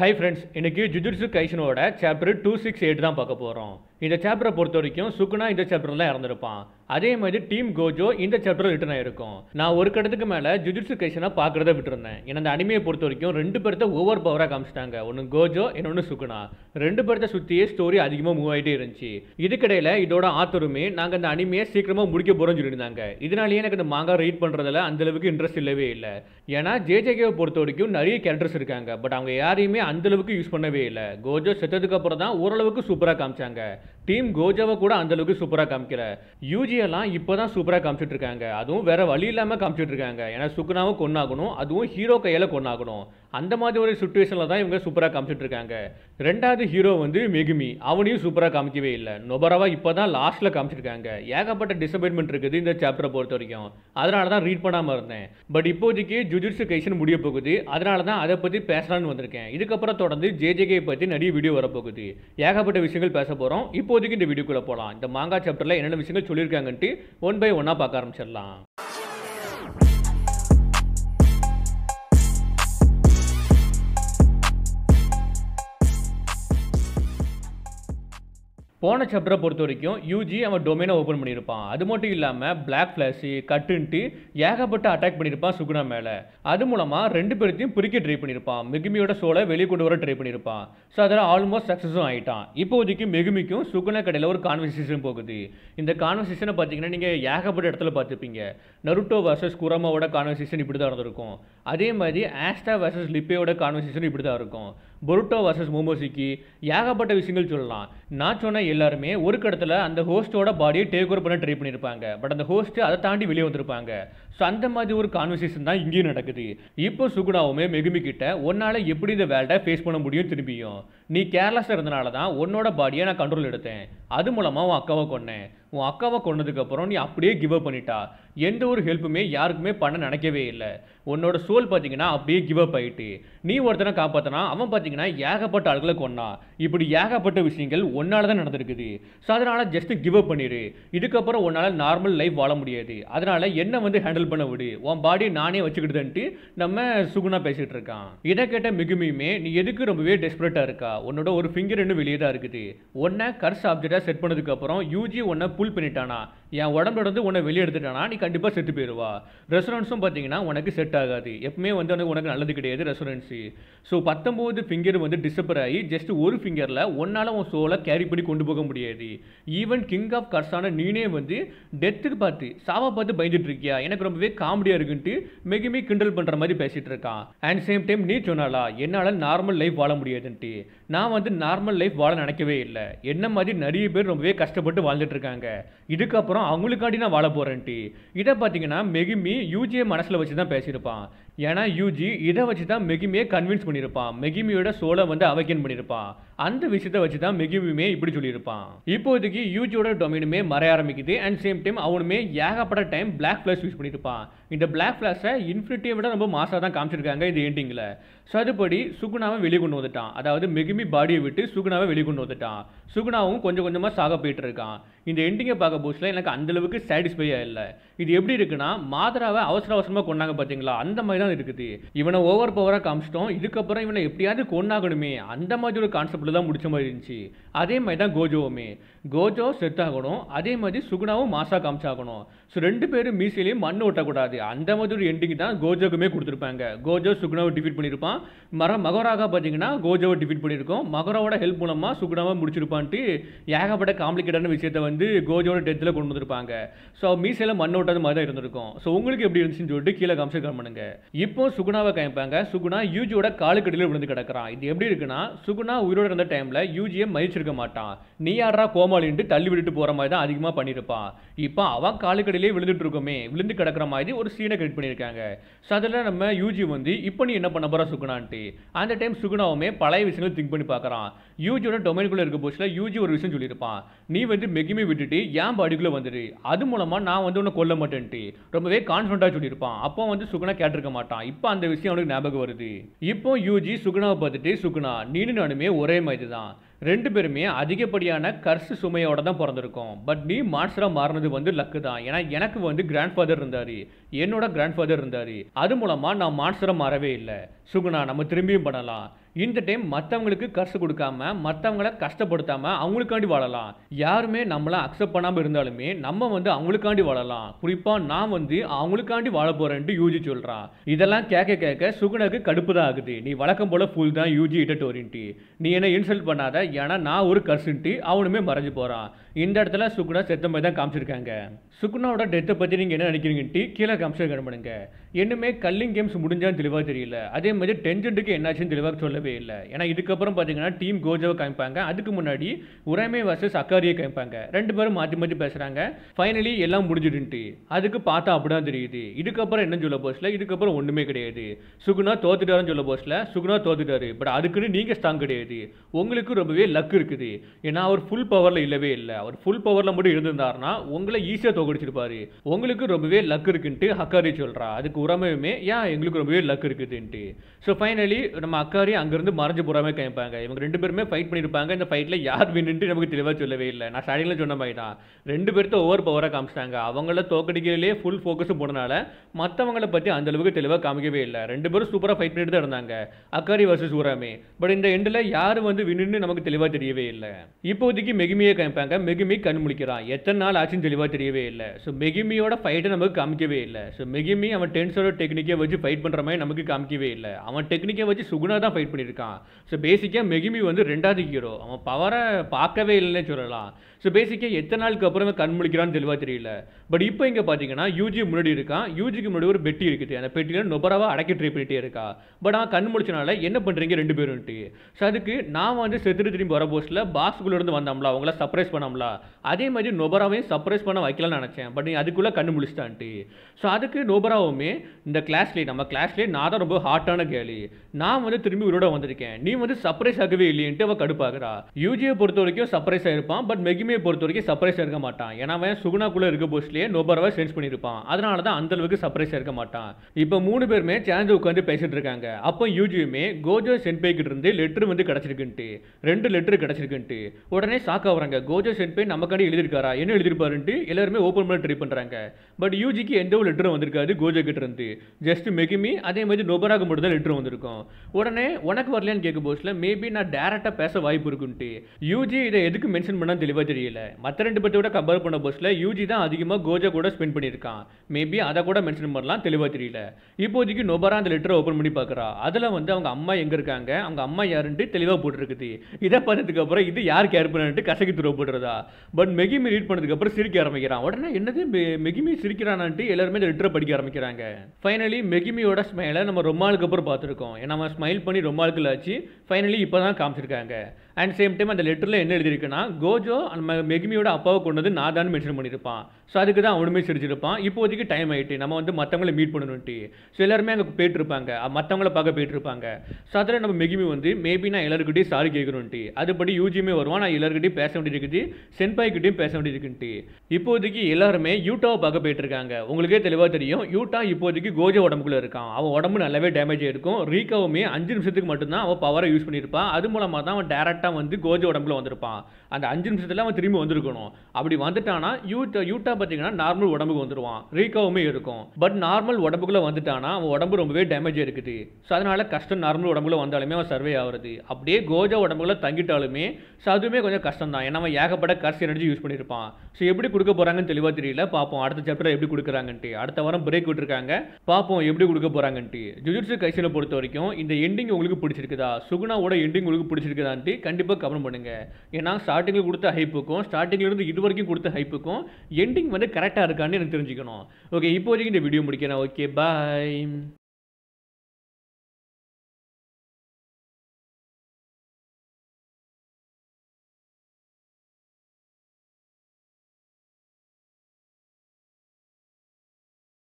high friends இன்றைக்கி Jujutsu கைஷனோட chapter two six eight தான் பார்க்க போகிறோம் இந்த சாப்டரை பொறுத்த வரைக்கும் சுக்குனா இந்த சாப்டரில் இறந்துருப்பான் அதே மாதிரி டீம் கோஜோ இந்த சாப்டர் ரிட்டர்ன் ஆயிருக்கும் நான் ஒரு கடத்துக்கு மேலே ஜுஜுட்சு கேஷனா பார்க்குறத விட்டுருந்தேன் ஏன்னா அந்த அனிமையை பொறுத்த வரைக்கும் ரெண்டு பேர்த்த ஓவர் பவராக காமிச்சிட்டாங்க ஒன்று கோஜோ இன்னொன்று சுக்குனா ரெண்டு பேர்த்த சுற்றியே ஸ்டோரி அதிகமாக மூவ் ஆகிட்டே இருந்துச்சு இதுக்கிடையில் இதோட ஆத்தருமே நாங்கள் அந்த அனிமையை சீக்கிரமாக முடிக்க போகிறோம்னு சொல்லியிருந்தாங்க இதனாலேயே எனக்கு இந்த மாங்கா ரீட் அந்த அளவுக்கு இன்ட்ரெஸ்ட் இல்லவே இல்லை ஏன்னா ஜேஜேகேவை பொறுத்த வரைக்கும் நிறைய கேரக்டர்ஸ் இருக்காங்க பட் அவங்க யாரையுமே அந்த அளவுக்கு யூஸ் பண்ணவே இல்லை கோஜோ செத்ததுக்கு அப்புறம் தான் ஓரளவுக்கு சூப்பராக காமிச்சாங்க டீம் கோஜாவை கூட அந்தளவுக்கு சூப்பராக காமிக்கல யூஜியெல்லாம் இப்போ தான் சூப்பராக காமிச்சிட்டு இருக்காங்க அதுவும் வேற வழி இல்லாமல் காமிச்சிட்டு இருக்காங்க ஏன்னா சுக்குனாவும் கொண்டாகணும் அதுவும் ஹீரோ கையில் கொண்டாகணும் அந்த மாதிரி ஒரு சுச்சுவேஷனில் தான் இவங்க சூப்பராக காமிச்சிட்ருக்காங்க ரெண்டாவது ஹீரோ வந்து மெகுமி அவனையும் சூப்பராக காமிக்கவே இல்லை நொபராவாக இப்போ தான் லாஸ்ட்டில் காமிச்சிருக்காங்க ஏகப்பட்ட டிசப்பாயின்மெண்ட் இருக்குது இந்த சாப்டரை பொறுத்த வரைக்கும் அதனால தான் ரீட் பண்ணாமல் இருந்தேன் பட் இப்போதைக்கு ஜுஜுட்ஸு கைஷன் முடிய போகுது அதனால தான் அதை பற்றி பேசலான்னு வந்திருக்கேன் இதுக்கப்புறம் தொடர்ந்து ஜேஜேகே பற்றி நிறைய வீடியோ வரப்போகுது ஏகப்பட்ட விஷயங்கள் பேச போகிறோம் இப்போதைக்கு இந்த வீடியோக்குள்ளே போகலாம் இந்த மாங்கா சாப்டரில் என்னென்ன விஷயங்கள் சொல்லியிருக்காங்கன்ட்டு ஒன் பை ஒன்னாக பார்க்க ஆரம்பிச்சிடலாம் போன சாப்டரை பொறுத்த வரைக்கும் யூஜி அவன் டொமைனை ஓப்பன் பண்ணியிருப்பான் அது மட்டும் இல்லாமல் பிளாக் ஃப்ளாஷு கட்டுன்ட்டு ஏகப்பட்ட அட்டாக் பண்ணியிருப்பான் சுகுணா மேலே அது மூலமாக ரெண்டு பேர்த்தையும் பிரிக்க ட்ரை பண்ணியிருப்பான் மெகுமியோட சோலை வெளியே கொண்டு வர ட்ரை பண்ணியிருப்பான் ஸோ அதில் ஆல்மோஸ்ட் சக்ஸஸும் ஆகிட்டான் இப்போதைக்கு மெகுமிக்கும் சுகுணா கடையில் ஒரு கான்வர்சேஷன் போகுது இந்த கான்வர்சேஷனை பார்த்தீங்கன்னா நீங்கள் ஏகப்பட்ட இடத்துல பார்த்துப்பீங்க நருட்டோ வர்சஸ் குரமாவோட கான்வர்சேஷன் இப்படி தான் இருந்திருக்கும் அதே மாதிரி ஆஸ்டா வர்சஸ் லிப்பேயோட கான்வர்சேஷன் இப்படி தான் இருக்கும் பொருட்டோ வர்சஸ் மோமோசிக்கு ஏகப்பட்ட விஷயங்கள் சொல்லலாம் நான் சொன்ன எல்லாருமே ஒரு கடத்தில் அந்த ஹோஸ்ட்டோட பாடியை டேக் ஓவர் பண்ண ட்ரை பண்ணியிருப்பாங்க பட் அந்த ஹோஸ்ட்டு அதை தாண்டி வெளியே வந்திருப்பாங்க ஸோ அந்த மாதிரி ஒரு கான்வர்சேஷன் தான் இங்கேயும் நடக்குது இப்போ சுகுணாவுமே மெகுமிக்கிட்ட ஒன்னால் எப்படி இந்த வேல்ட்டை ஃபேஸ் பண்ண முடியும் திரும்பியும் நீ கேர்லெஸ்ஸாக இருந்தனால தான் உன்னோட பாடியை நான் கண்ட்ரோல் எடுத்தேன் அது மூலமாக உன் அக்காவை கொன்னேன் உன் அக்காவை கொன்னதுக்கப்புறம் நீ அப்படியே கிவ் அப் பண்ணிட்டா எந்த ஒரு ஹெல்ப்புமே யாருக்குமே பண்ண நினைக்கவே இல்லை உன்னோட சோல் பார்த்தீங்கன்னா அப்படியே கிவ் அப் ஆகிட்டு நீ ஒருத்தனை காப்பாற்றினா அவன் பார்த்தீங்கன்னா ஏகப்பட்ட ஆட்களை கொண்டான் இப்படி ஏகப்பட்ட விஷயங்கள் ஒன்னால் தான் நடந்திருக்குது ஸோ அதனால் ஜஸ்ட் கிவ் அப் பண்ணிடு இதுக்கப்புறம் உன்னால் நார்மல் லைஃப் வாழ முடியாது அதனால் என்னை வந்து ஹேண்டில் பண்ண விடு உன் பாடி நானே வச்சுக்கிட்டுதுன்ட்டு நம்ம சுகுணா பேசிகிட்டு இருக்கான் இதை கேட்ட மிகுமையுமே நீ எதுக்கு ரொம்பவே டெஸ்பரேட்டாக இருக்கா உன்னோட ஒரு ஃபிங்கர் இன்னும் வெளியே தான் இருக்குது ஒன்றை கர்ஸ் ஆப்ஜெக்டாக செட் பண்ணதுக்கப்புறம் யூஜி ஒன்றை புல் பண்ணிட்டானா என் உடம்புல வந்து உன்னை வெளியே எடுத்துட்டானா நீ கண்டிப்பாக செட்டு போயிடுவா ரெசரன்ஸும் பார்த்தீங்கன்னா உனக்கு செட் ஆகாது எப்பவுமே வந்து உனக்கு உனக்கு நல்லது கிடையாது ரெசரன்ஸு ஸோ பத்தொம்போது ஃபிங்கர் வந்து டிசப்பர் ஆகி ஜஸ்ட் ஒரு ஃபிங்கரில் ஒன்னால் உன் சோலை கேரி பண்ணி கொண்டு போக முடியாது ஈவன் கிங் ஆஃப் கர்ஸான நீனே வந்து டெத்துக்கு பார்த்து சாவை பார்த்து பயந்துட்டு இருக்கியா எனக்கு ரொம்பவே காமெடியாக இருக்குன்ட்டு மிகமே கிண்டல் பண்ணுற மாதிரி பேசிகிட்டு இருக்கான் அண்ட் சேம் டைம் நீ சொன்னாலா என்னால் நார்மல் லைஃப் வாழ முடியாதுன்ட்டு நான் வந்து நார்மல் லைஃப் வாழ நினைக்கவே இல்லை என்ன மாதிரி நிறைய பேர் ரொம்பவே கஷ்டப்பட்டு வாழ்ந்துட்டு இருக்காங்க இதுக்கப்புறம் அவங்களுக்காண்டி நான் வாழ போகிறேன்ட்டு இதை பார்த்தீங்கன்னா மெகுமி யூஜியை மனசில் வச்சு தான் பேசியிருப்பான் ஏன்னா யூஜி இதை வச்சு தான் மெகிமியை கன்வின்ஸ் பண்ணியிருப்பான் மெகிமியோட சோலை வந்து அவகேன் பண்ணியிருப்பான் அந்த விஷயத்த வச்சு தான் மெகிமியுமே இப்படி சொல்லியிருப்பான் இப்போதைக்கு யூஜியோட டொமைனுமே மறைய ஆரம்பிக்குது அண்ட் சேம் டைம் அவனுமே ஏகப்பட்ட டைம் பிளாக் ஃப்ளாஷ் யூஸ் பண்ணியிருப்பான் இந்த பிளாக் ஃப்ளாஷை இன்ஃபினிட்டியை விட ரொம்ப மாசாக தான் காமிச்சிருக்காங்க இது எண்டிங்கில் ஸோ அதுபடி சுகுணாவை வெளிக்கொண்டு கொண்டு வந்துட்டான் அதாவது மெகிமி பாடியை விட்டு சுகுணாவை வெளிக்கொண்டு கொண்டு வந்துட்டான் சுகுணாவும் கொஞ்சம் கொஞ்சமாக சாக போயிட்டு இருக்கான் இந்த எண்டிங்கை பார்க்க போஸ்டில் எனக்கு அந்தளவுக்கு சாட்டிஸ்ஃபையாக இல்லை இது எப்படி இருக்குன்னா மாதராவை அவசர அவசரமாக கொண்டாங்க பார்த்தீங்களா அந்த மாதிரி தான் இருக்குது இவனை ஓவர் பவராக காமிச்சிட்டோம் இதுக்கப்புறம் இவனை எப்படியாவது கொண்டாகணுமே அந்த மாதிரி ஒரு கான்செப்டில் தான் முடிச்ச மாதிரி இருந்துச்சு அதே மாதிரி தான் கோஜோவுமே கோஜோ செட் ஆகணும் அதே மாதிரி சுகுணாவும் மாசாக காமிச்சாகணும் ஸோ ரெண்டு பேரும் மீசிலையும் மண் ஓட்டக்கூடாது அந்த மாதிரி ஒரு எண்டிங் தான் கோஜோக்குமே கொடுத்துருப்பாங்க கோஜோ சுகுணாவை டிஃபீட் பண்ணியிருப்பான் மர மகராக பார்த்தீங்கன்னா கோஜோவை டிஃபீட் பண்ணியிருக்கோம் மகரோட ஹெல்ப் மூலமாக சுகுணாவை முடிச்சிருப்பான்ட்டு ஏகப்பட்ட காம்ப்ளிகேட்டான விஷயத்தை வந்து கோஜோட டெத்தில் கொண்டு வந்திருப்பாங்க ஸோ மீசையில் மண் ஓட்டாத மாதிரி தான் இருந்திருக்கும் ஸோ உங்களுக்கு எப்படி இருந்துச்சுன்னு சொல்லிட்டு கீழே காமிச்சு பண்ணுங்கள் இப்போ சுகுணாவை காமிப்பாங்க சுகுணா யூஜியோட காலுக்கடியில் விழுந்து கிடக்கிறான் இது எப்படி இருக்குன்னா சுகுணா உயிரோட இருந்த டைமில் யூஜியை மதிச்சிருக்க மாட்டான் நீ யாரா கோமாளின்ட்டு தள்ளி விட்டுட்டு போகிற மாதிரி தான் அதிகமாக பண்ணியிருப்பான் இப்போ அவன் காலுக்கடியிலே விழுந்துட்டு இருக்கோமே விழுந்து கிடக்கிற மாதிரி ஒரு சீனை கிரியேட் பண்ணியிருக்காங்க ஸோ அதில் நம்ம யூஜி வந்து இப்போ நீ என்ன பண்ண போகிற சுகுணான்ட்டு அந்த டைம் சுகுணாவுமே பழைய விஷயங்கள் திங்க் பண்ணி பார்க்குறான் யூஜியோட டொமைனுக்குள்ளே இருக்க போச்சில் யூஜி ஒரு விஷயம் சொல்லியிருப்பான் நீ வந்து மெகிமி விட்டுட்டு ஏன் பாடிக்குள்ளே வந்துடு அது மூலமாக நான் வந்து உன்னை கொல்ல மாட்டேன்ட்டு ரொம்பவே கான்ஃபிடண்ட்டாக சொல்லியிருப்பான் அப்போ வந்து சுகுணா கேட்டிருக்க மாட்டேன் மாட்டான் இப்போ அந்த விஷயம் அவனுக்கு ஞாபகம் வருது இப்போ யூஜி சுகுணாவை பார்த்துட்டு சுகுணா நீனு நானுமே ஒரே மாதிரி தான் ரெண்டு பேருமே அதிகப்படியான கர்சு சுமையோட தான் பிறந்திருக்கோம் பட் நீ மாஸ்டராக மாறினது வந்து லக்கு தான் ஏன்னா எனக்கு வந்து கிராண்ட் ஃபாதர் இருந்தார் என்னோட கிராண்ட் ஃபாதர் இருந்தார் அது மூலமாக நான் மாஸ்டராக மாறவே இல்லை சுகுணா நம்ம திரும்பியும் பண்ணலாம் இந்த டைம் மற்றவங்களுக்கு கஷ்டம் கொடுக்காம மற்றவங்கள கஷ்டப்படுத்தாமல் அவங்களுக்காண்டி வாழலாம் யாருமே நம்மளை அக்செப்ட் பண்ணாமல் இருந்தாலுமே நம்ம வந்து அவங்களுக்காண்டி வாழலாம் குறிப்பாக நான் வந்து அவங்களுக்காண்டி வாழ போகிறேன்ட்டு யூஜி சொல்கிறான் இதெல்லாம் கேட்க கேட்க சுகுணக்கு கடுப்பு தான் ஆகுது நீ வழக்கம் போல் ஃபுல் தான் யூஜி இட்டட்டு வரேன்ட்டு நீ என்ன இன்சல்ட் பண்ணாத ஏன்னா நான் ஒரு கர்சுன்ட்டு அவனுமே மறைஞ்சு போகிறான் இந்த இடத்துல சுகுணா செத்த மாதிரி தான் காமிச்சிருக்காங்க சுகுணாவோட டெத்தை பற்றி நீங்கள் என்ன நினைக்கிறீங்கன்ட்டு கீழே காமிச்சிருக்க பண்ணுங்க இன்னுமே கல்லிங் கேம்ஸ் முடிஞ்சாலும் தெளிவாக தெரியல அதே மாதிரி டென்ஜெண்டுக்கு என்னாச்சுன்னு தெளிவாக சொல்லவே இல்லை ஏன்னா இதுக்கப்புறம் பார்த்தீங்கன்னா டீம் கோஜாவை காமிப்பாங்க அதுக்கு முன்னாடி உரைமை வர்சஸ் அக்காரியை காமிப்பாங்க ரெண்டு பேரும் மாற்றி மாற்றி பேசுகிறாங்க ஃபைனலி எல்லாம் முடிஞ்சிடுன்ட்டு அதுக்கு பார்த்தா அப்படிதான் தெரியுது இதுக்கப்புறம் என்னன்னு சொல்ல போஸில் இதுக்கப்புறம் ஒன்றுமே கிடையாது சுகுணா தோத்துட்டாருன்னு சொல்ல போஸில் சுகுணா தோத்துட்டாரு பட் அதுக்குன்னு நீங்கள் ஸ்ட்ராங் கிடையாது உங்களுக்கு ரொம்பவே லக் இருக்குது ஏன்னா அவர் ஃபுல் பவரில் இல்லவே இல்லை அவர் ஃபுல் பவரில் மட்டும் இருந்திருந்தாருன்னா உங்களை ஈஸியாக தோகடிச்சிருப்பாரு உங்களுக்கு ரொம்பவே லக் இருக்குன்ட்டு அக்காரி சொல்கிறா அதுக்கு உரமையுமே ஏன் எங்களுக்கு ரொம்பவே லக் இருக்குதுன்ட்டு ஸோ ஃபைனலி நம்ம அக்காரி அங்கேருந்து மறைஞ்சு போகிறாமே கேட்பாங்க இவங்க ரெண்டு பேருமே ஃபைட் பண்ணியிருப்பாங்க இந்த ஃபைட்டில் யார் வின்னுட்டு நமக்கு தெளிவாக சொல்லவே இல்லை நான் ஸ்டார்டிங்கில் சொன்ன மாதிரி தான் ரெண்டு பேர்த்த ஓவர் பவராக காமிச்சிட்டாங்க அவங்கள தோக்கடிக்கிறதுலே ஃபுல் ஃபோக்கஸும் போனனால மற்றவங்கள பற்றி அந்தளவுக்கு தெளிவாக காமிக்கவே இல்லை ரெண்டு பேரும் சூப்பராக ஃபைட் பண்ணிட்டு தான் இருந்தாங்க அக்காரி வர்சஸ் உரமே பட் இந்த எண்டில் யார் வந்து வின்னுன்னு நமக்கு தெளிவாக தெரியவே இல்லை இப்போதைக்கு மெகுமையை கேட்பாங்க மெகிமி கண் முழிக்கிறான் எத்தனை நாள் ஆச்சுன்னு தெளிவாக தெரியவே இல்லை ஸோ மெகிமியோட ஃபைட்டை நமக்கு காமிக்கவே இல்லை ஸோ மெகிமி அவன் டென்ஸோட டெக்னிக்கை வச்சு ஃபைட் பண்ணுற மாதிரி நமக்கு காமிக்கவே இல்லை அவன் டெக்னிக்கை வச்சு சுகுணா தான் ஃபைட் பண்ணியிருக்கான் ஸோ பேசிக்காக மெகிமி வந்து ரெண்டாவது ஹீரோ அவன் பவரை பார்க்கவே இல்லைன்னு சொல்லலாம் ஸோ பேசிக்காக எத்தனை நாளுக்கு அப்புறம் கண் முழிக்கிறான்னு தெளிவாக தெரியல பட் இப்போ இங்கே பார்த்தீங்கன்னா யூஜி முன்னாடி இருக்கான் யூஜிக்கு முன்னாடி ஒரு பெட்டி இருக்குது அந்த பெட்டியில் நொபராக அடக்கி ட்ரை பண்ணிகிட்டே இருக்கா பட் அவன் கண் முழிச்சனால என்ன பண்ணுறீங்க ரெண்டு பேருன்ட்டு ஸோ அதுக்கு நான் வந்து செத்துட்டு திரும்பி வர போஸ்ட்டில் பாக்ஸுக்குள்ளேருந்து வந்தோம்ல அவங்கள சர்ப்ரைஸ் பண்ணாமல பண்ணல அதே மாதிரி நொபராவையும் சர்ப்ரைஸ் பண்ண வைக்கலாம்னு நினச்சேன் பட் நீ அதுக்குள்ளே கண்டு முடிச்சிட்டான்ட்டு ஸோ அதுக்கு நோபராவுமே இந்த கிளாஸ்லேயே நம்ம கிளாஸ்லேயே நான் தான் ரொம்ப ஹாட்டான கேலி நான் வந்து திரும்பி உயிரோட வந்திருக்கேன் நீ வந்து சர்ப்ரைஸ் ஆகவே இல்லையன்ட்டு அவள் கடுப்பாகிறா யூஜியை பொறுத்த வரைக்கும் சர்ப்ரைஸ் ஆகிருப்பான் பட் மெகிமியை பொறுத்த வரைக்கும் சர்ப்ரைஸ் இருக்க மாட்டான் ஏன்னா அவன் சுகுணாக்குள்ளே இருக்க போஸ்ட்லேயே நோபராவை சேஞ்ச் பண்ணியிருப்பான் அதனால தான் அந்தளவுக்கு சர்ப்ரைஸ் இருக்க மாட்டான் இப்போ மூணு பேருமே சேர்ந்து உட்காந்து பேசிட்டு இருக்காங்க அப்போ யூஜியுமே கோஜோ சென்பேக்கிட்ட இருந்து லெட்ரு வந்து கிடச்சிருக்குன்ட்டு ரெண்டு லெட்ரு கிடச்சிருக்குன்ட்டு உடனே சாக்காகிறாங்க கோஜோ சென் பென் நமக்காண்டி எழுதியிருக்காரா என்ன எழுதியிருப்பாருன்ட்டு எல்லாருமே ஓப்பன் பண்ண ட்ரை பண்ணுறாங்க பட் யூஜிக்கு எந்த ஒரு லெட்டரும் வந்திருக்காது இருந்து ஜஸ்ட் மெகிமி அதே மாதிரி நொபராக மட்டும் தான் லெட்டரும் வந்திருக்கும் உடனே உனக்கு வரலையான்னு கேட்க போஸ்ட்டில் மேபி நான் டேரெக்டாக பேச வாய்ப்பு இருக்குன்ட்டு யூஜி இதை எதுக்கு மென்ஷன் பண்ணால் தெளிவாக தெரியல மற்ற ரெண்டு பேர்த்தோட கம்பேர் பண்ண போஸ்ட்ல யூஜி தான் அதிகமாக கோஜா கூட ஸ்பெண்ட் பண்ணியிருக்கான் மேபி அதை கூட மென்ஷன் பண்ணலாம் தெளிவாக தெரியல இப்போதைக்கு நொபரா அந்த லெட்டரை ஓப்பன் பண்ணி பார்க்குறா அதில் வந்து அவங்க அம்மா எங்கே இருக்காங்க அவங்க அம்மா யாருன்ட்டு தெளிவாக போட்டிருக்குது இதை பார்த்ததுக்கப்புறம் இது யார் கேர் பண்ணுன்ட்டு கசகி துருவப்படுறதா பட் மெகிமி ரீட் பண்ணதுக்கப்புறம் சிரிக்க ஆரம்பிக்கிறான் உடனே என்னது மெகிமி சிரிக்கிறானான்ட்டு எல்லாருமே இந்த லெட்டரை படிக்க ஆரம்பிக்கிறாங்க ஃபைனலி மெகிமியோட ஸ்மைலை நம்ம ரொம்ப நாளுக்கு அப்புறம் பார்த்துருக்கோம் ஏன்னா நம்ம ஸ்மைல் பண்ணி ரொம்ப நாளுக்கு ஆச்சு ஃபைனலி இப்போ தான் காமிச்சிருக்காங்க அண்ட் சேம் டைம் அந்த லெட்டரில் என்ன எழுதியிருக்குன்னா கோஜோ நம்ம மெகிமியோட அப்பாவை கொண்டு வந்து நான் தான் மென்ஷன் பண்ணியிருப்பான் ஸோ அதுக்கு தான் அவனுமே சிரிச்சிருப்பான் இப்போதைக்கு டைம் ஆகிட்டு நம்ம வந்து மற்றவங்களை மீட் பண்ணணுன்ட்டு ஸோ எல்லாருமே அங்கே இருப்பாங்க மற்றவங்கள பார்க்க போயிட்டுருப்பாங்க ஸோ அதில் நம்ம மெகிமி வந்து மேபி நான் எல்லாருக்கிட்டையும் சாரி கேட்கணுன்ட்டு அதுபடி யூஜியுமே வருவான் நான் எல்லாருக்கிட்டையும் பேச வேண்டியிருக்குது சென்பாய்கிட்டையும் பேச வேண்டியிருக்குன்ட்டு இப்போதைக்கு எல்லாருமே யூட்டாவை பார்க்க போயிட்டு இருக்காங்க உங்களுக்கே தெளிவாக தெரியும் யூட்டா இப்போதைக்கு கோஜா உடம்புக்குள்ளே இருக்கான் அவன் உடம்பு நல்லாவே டேமேஜ் ஆகிருக்கும் ரீக்காவுமே அஞ்சு நிமிஷத்துக்கு மட்டும்தான் அவன் பவரை யூஸ் பண்ணியிருப்பான் அது மூலமாக தான் அவன் டேரெக்டாக வந்து கோஜா உடம்புல வந்திருப்பான் அந்த அஞ்சு நிமிஷத்தில் அவன் திரும்பி வந்திருக்கணும் அப்படி வந்துட்டானா யூட்டா யூட்டா பார்த்தீங்கன்னா நார்மல் உடம்புக்கு வந்துடுவான் ரீகாவுமே இருக்கும் பட் நார்மல் உடம்புக்குள்ளே வந்துட்டானா அவன் உடம்பு ரொம்பவே டேமேஜ் இருக்குது ஸோ அதனால் கஷ்டம் நார்மல் உடம்புல வந்தாலுமே அவன் சர்வே ஆகுறது அப்படியே கோஜா உடம்புக்குள்ளே தங்கிட்டாலுமே ஸோ அதுவுமே கொஞ்சம் கஷ்டம் தான் ஏன்னா அவன் ஏகப்பட்ட கடைசி எனர்ஜி யூஸ் பண்ணியிருப்பான் ஸோ எப்படி கொடுக்க போகிறாங்கன்னு தெளிவாக தெரியல பார்ப்போம் அடுத்த சாப்டர் எப்படி கொடுக்குறாங்கன்ட்டு அடுத்த வாரம் பிரேக் விட்டுருக்காங்க பார்ப்போம் எப்படி கொடுக்க போகிறாங்கன்ட்டு ஜுஜுட்ஸு கைசனை பொறுத்த வரைக்கும் இந்த எண்டிங் உங்களுக்கு பிடிச்சிருக்குதா சுகுணாவோட எண்டிங் உங்களுக்கு பிடிச்சிருக்குதான்ட்டு கண்டிப்பாக கவனம் பண்ணுங்கள் ஏன்னா ஸ்டார்டிங்கில் கொடுத்த ஹைப்புக்கும் ஸ்டார்டிங்லேருந்து இது வரைக்கும் கொடுத்த ஹைப்புக்கும் எண்டிங் வந்து கரெக்டாக இருக்கான்னு எனக்கு தெரிஞ்சுக்கணும் ஓகே இப்போதைக்கு இந்த வீடியோ முடிக்கிறேன் ஓகே பாய்